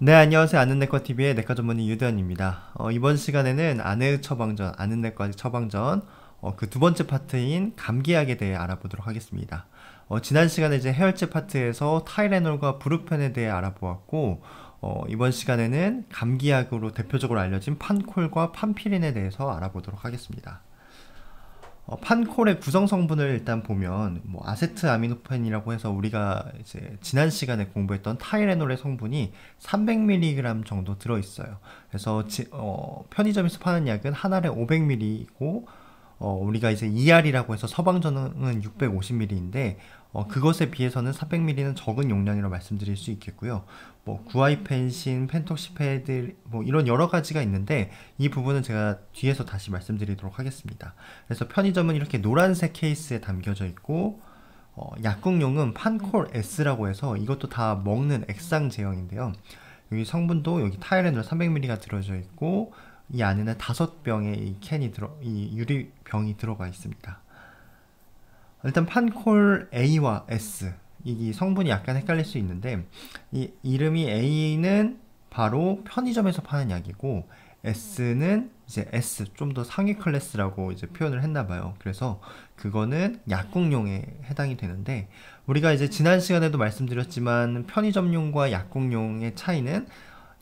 네 안녕하세요 아는내과TV의 내과 전문의 유대현입니다 어, 이번 시간에는 아내의 처방전, 아는내과의 처방전 어, 그 두 번째 파트인 감기약에 대해 알아보도록 하겠습니다 어, 지난 시간에 이제 해열제 파트에서 타이레놀과 브루펜에 대해 알아보았고 어, 이번 시간에는 감기약으로 대표적으로 알려진 판콜과 판피린에 대해서 알아보도록 하겠습니다 어, 판콜의 구성 성분을 일단 보면 뭐 아세트 아미노펜이라고 해서 우리가 이제 지난 시간에 공부했던 타이레놀의 성분이 300mg 정도 들어 있어요. 그래서 지, 어, 편의점에서 파는 약은 한 알에 500ml이고 어, 우리가 이제 ER이라고 해서 서방전은 650ml인데 어, 그것에 비해서는 400ml는 적은 용량이라고 말씀드릴 수 있겠고요. 뭐 구아이펜신, 펜톡시패드 뭐 이런 여러 가지가 있는데 이 부분은 제가 뒤에서 다시 말씀드리도록 하겠습니다. 그래서 편의점은 이렇게 노란색 케이스에 담겨져 있고 어, 약국용은 판콜 네. S라고 해서 이것도 다 먹는 액상 제형인데요. 여기 성분도 여기 타이레놀 300ml가 들어져 있고 이 안에는 다섯 병의 이 캔이 들어 이 유리 병이 들어가 있습니다. 일단 판콜 A와 S 이 성분이 약간 헷갈릴 수 있는데 이 이름이 A는 바로 편의점에서 파는 약이고 S는 이제 S 좀 더 상위 클래스라고 이제 표현을 했나 봐요. 그래서 그거는 약국용에 해당이 되는데 우리가 이제 지난 시간에도 말씀드렸지만 편의점용과 약국용의 차이는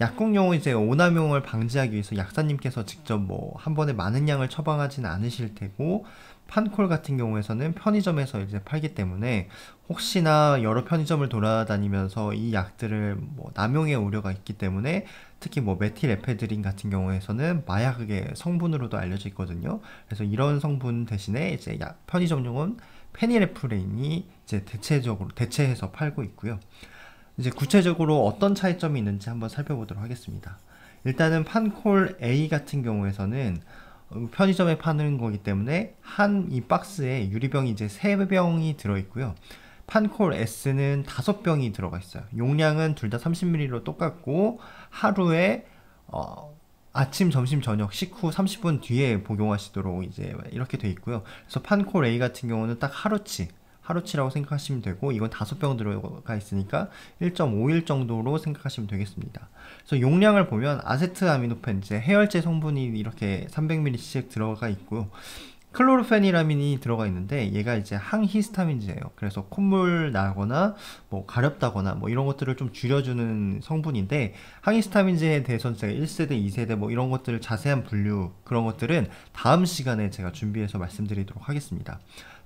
약국용은 이제 오남용을 방지하기 위해서 약사님께서 직접 뭐 한 번에 많은 양을 처방하지는 않으실 테고 판콜 같은 경우에서는 편의점에서 이제 팔기 때문에 혹시나 여러 편의점을 돌아다니면서 이 약들을 뭐 남용의 우려가 있기 때문에 특히 뭐 메틸에페드린 같은 경우에서는 마약의 성분으로도 알려져 있거든요. 그래서 이런 성분 대신에 이제 약 편의점용은 페니레프레인이 이제 대체적으로 대체해서 팔고 있고요. 이제 구체적으로 어떤 차이점이 있는지 한번 살펴보도록 하겠습니다. 일단은 판콜 A 같은 경우에서는 어, 편의점에 파는 거기 때문에 한 이 박스에 유리병이 이제 3병이 들어있고요. 판콜 S는 5병이 들어가 있어요. 용량은 둘 다 30ml로 똑같고 하루에 어, 아침, 점심, 저녁 식후 30분 뒤에 복용하시도록 이제 이렇게 돼 있고요. 그래서 판콜 A 같은 경우는 딱 하루치 하루치라고 생각하시면 되고 이건 다섯 병 들어가 있으니까 1.5일 정도로 생각하시면 되겠습니다. 그래서 용량을 보면 아세트아미노펜 이제 해열제 성분이 이렇게 300ml씩 들어가 있고 클로르페니라민이 들어가 있는데 얘가 이제 항히스타민제예요. 그래서 콧물 나거나 뭐 가렵다거나 뭐 이런 것들을 좀 줄여주는 성분인데 항히스타민제에 대해서는 제가 1세대, 2세대 뭐 이런 것들을 자세한 분류 그런 것들은 다음 시간에 제가 준비해서 말씀드리도록 하겠습니다.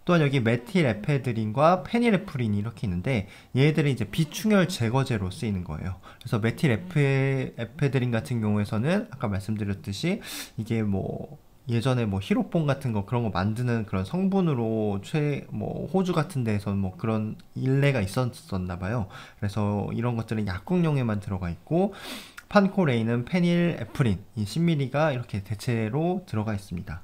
또한 여기 메틸에페드린과 페닐에프린이 이렇게 있는데 얘들은 이제 비충혈 제거제로 쓰이는 거예요. 그래서 메틸에페드린 같은 경우에서는 아까 말씀드렸듯이 이게 뭐 예전에 뭐 히로폰 같은 거 그런 거 만드는 그런 성분으로 최 뭐 호주 같은 데에서 뭐 그런 일례가 있었었나 봐요. 그래서 이런 것들은 약국용에만 들어가 있고 판코레인은 페닐에프린 이 10mg가 이렇게 대체로 들어가 있습니다.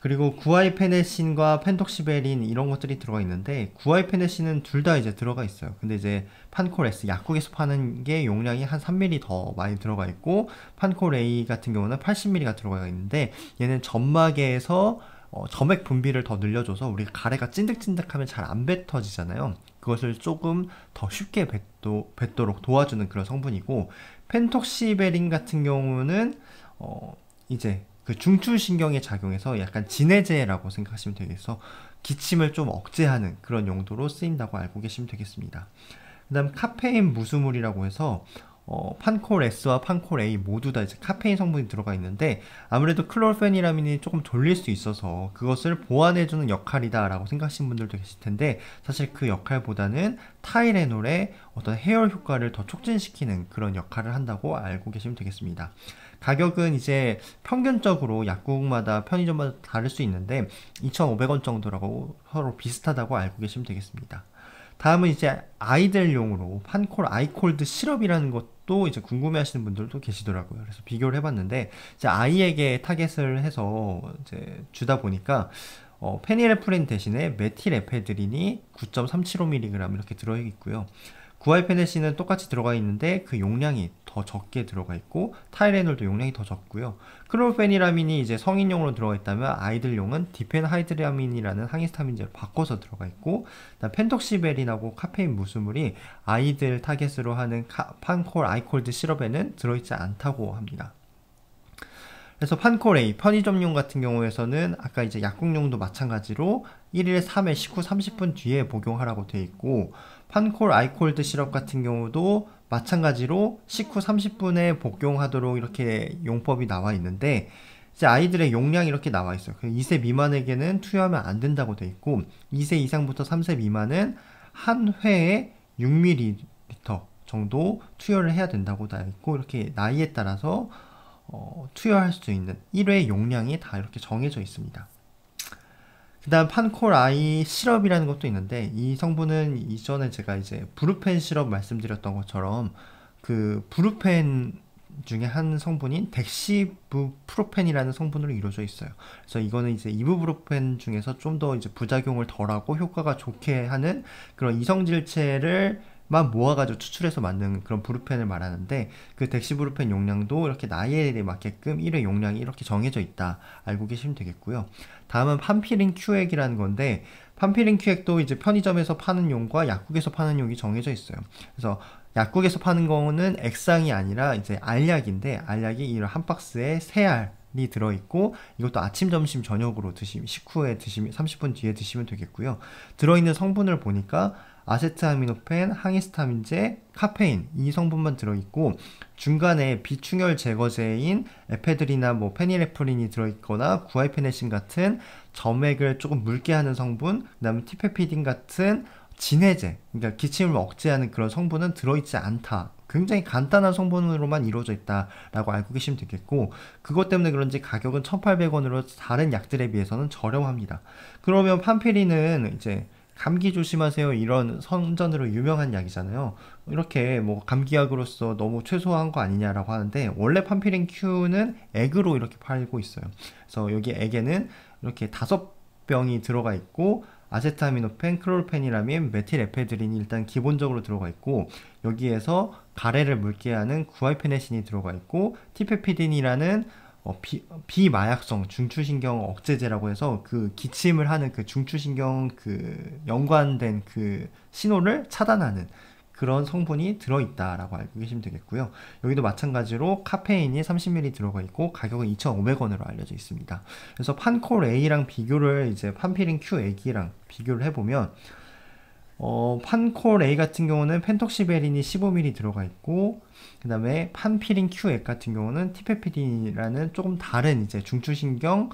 그리고 구아이 페네신과 펜톡시베린 이런 것들이 들어가 있는데 구아이 페네신은 둘 다 이제 들어가 있어요. 근데 이제 판코레스 약국에서 파는 게 용량이 한 3ml 더 많이 들어가 있고 판코레이 같은 경우는 80ml가 들어가 있는데 얘는 점막에서 어, 점액 분비를 더 늘려줘서 우리 가래가 찐득찐득하면 잘 안 뱉어지잖아요. 그것을 조금 더 쉽게 뱉도, 뱉도록 도와주는 그런 성분이고 펜톡시베린 같은 경우는 어, 이제 그중추신경에작용해서 약간 진해제라고 생각하시면 되겠어 기침을 좀 억제하는 그런 용도로 쓰인다고 알고 계시면 되겠습니다. 그 다음 카페인 무수물이라고 해서 어, 판콜 S와 판콜 A 모두 다 이제 카페인 성분이 들어가 있는데 아무래도 클로르페니라민이 조금 졸릴 수 있어서 그것을 보완해주는 역할이다라고 생각하시 분들도 계실 텐데 사실 그 역할보다는 타이레놀의 어떤 해열 효과를 더 촉진시키는 그런 역할을 한다고 알고 계시면 되겠습니다. 가격은 이제 평균적으로 약국마다 편의점마다 다를 수 있는데 2,500원 정도라고 서로 비슷하다고 알고 계시면 되겠습니다. 다음은 이제 아이들용으로 판콜 아이콜드 시럽이라는 것도 이제 궁금해하시는 분들도 계시더라고요. 그래서 비교를 해봤는데 이제 아이에게 타겟을 해서 이제 주다 보니까 어, 페니레프린 대신에 메틸에페드린이 9.375mg 이렇게 들어있고요. 구알페네신은 똑같이 들어가 있는데 그 용량이 더 적게 들어가 있고 타이레놀도 용량이 더 적고요. 크로펜이라민이 이제 성인용으로 들어가 있다면 아이들용은 디펜하이드라민이라는 항히스타민제로 바꿔서 들어가 있고 펜톡시베린하고 카페인 무수물이 아이들 타겟으로 하는 카, 판콜 아이콜드 시럽에는 들어있지 않다고 합니다. 그래서 판콜이 편의점용 같은 경우에서는 아까 이제 약국용도 마찬가지로 1일 3회 식후 30분 뒤에 복용하라고 돼 있고 판콜 아이콜드 시럽 같은 경우도 마찬가지로 식후 30분에 복용하도록 이렇게 용법이 나와 있는데 이제 아이들의 용량이 이렇게 나와 있어요. 2세 미만에게는 투여하면 안 된다고 돼 있고 2세 이상부터 3세 미만은 한 회에 6ml 정도 투여를 해야 된다고 돼 있고 이렇게 나이에 따라서 어, 투여할 수 있는 1회 용량이 다 이렇게 정해져 있습니다. 그 다음 판콜 아이 시럽이라는 것도 있는데 이 성분은 이전에 제가 이제 브루펜 시럽 말씀드렸던 것처럼 그 브루펜 중에 한 성분인 덱시부프로펜이라는 성분으로 이루어져 있어요. 그래서 이거는 이제 이부프로펜 중에서 좀 더 이제 부작용을 덜하고 효과가 좋게 하는 그런 이성질체를 만 모아가지고 추출해서 만든 그런 브루펜을 말하는데 그 덱시 브루펜 용량도 이렇게 나이에 맞게끔 1회 용량이 이렇게 정해져 있다 알고 계시면 되겠고요 다음은 판피링 큐액이라는 건데 판피링 큐액도 이제 편의점에서 파는 용과 약국에서 파는 용이 정해져 있어요 그래서 약국에서 파는 거는 액상이 아니라 이제 알약인데 알약이 이런 한 박스에 세알 이 들어있고 이것도 아침 점심 저녁으로 드시면 식후에 드시면 30분 뒤에 드시면 되겠고요 들어있는 성분을 보니까 아세트아미노펜, 항히스타민제, 카페인 이 성분만 들어있고 중간에 비충혈 제거제인 에페드리나 뭐페닐레프린이 들어있거나 구아이페네신 같은 점액을 조금 묽게 하는 성분, 그다음에 티페피딘 같은 진해제, 그러니까 기침을 억제하는 그런 성분은 들어있지 않다. 굉장히 간단한 성분으로만 이루어져 있다라고 알고 계시면 되겠고 그것 때문에 그런지 가격은 1,800원으로 다른 약들에 비해서는 저렴합니다. 그러면 판피린은 이제 감기 조심하세요 이런 선전으로 유명한 약이잖아요. 이렇게 뭐 감기약으로서 너무 최소한거 아니냐라고 하는데 원래 판피린 Q는 액으로 이렇게 팔고 있어요. 그래서 여기 액에는 이렇게 다섯 병이 들어가 있고 아세타미노펜, 크롤펜이라민 메틸에페드린이 일단 기본적으로 들어가 있고 여기에서 가래를 묽게 하는 구알페네신이 들어가 있고 티페피딘이라는 어, 비, 비마약성 중추신경 억제제라고 해서 그 기침을 하는 그 중추신경 그 연관된 그 신호를 차단하는 그런 성분이 들어있다라고 알고 계시면 되겠고요. 여기도 마찬가지로 카페인이 30ml 들어가 있고 가격은 2,500원으로 알려져 있습니다. 그래서 판콜 A랑 비교를 이제 판피린 Q 애기랑 비교를 해보면 어, 판콜 A 같은 경우는 펜톡시베린이 15ml 들어가 있고 그 다음에 판피린 Q액 같은 경우는 티페피린이라는 조금 다른 이제 중추신경을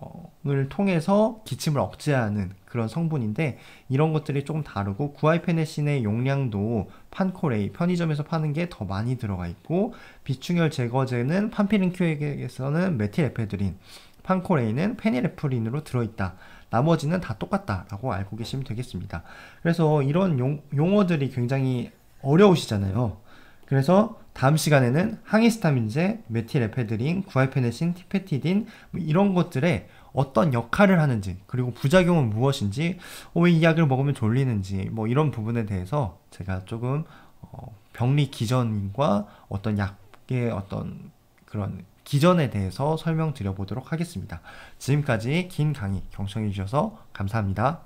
어, 통해서 기침을 억제하는 그런 성분인데 이런 것들이 조금 다르고 구아이페네신의 용량도 판코레이 편의점에서 파는 게 더 많이 들어가 있고 비충혈 제거제는 판피린 Q액에서는 메틸에페드린 판코레인은 페니레프린으로 들어있다. 나머지는 다 똑같다라고 알고 계시면 되겠습니다. 그래서 이런 용, 용어들이 굉장히 어려우시잖아요. 그래서 다음 시간에는 항히스타민제, 메틸에페드린, 구알페네신, 티페티딘 뭐 이런 것들의 어떤 역할을 하는지 그리고 부작용은 무엇인지 어, 왜 이 약을 먹으면 졸리는지 뭐 이런 부분에 대해서 제가 조금 어, 병리 기전과 어떤 약의 어떤 그런 기전에 대해서 설명드려 보도록 하겠습니다. 지금까지 긴 강의 경청해 주셔서 감사합니다.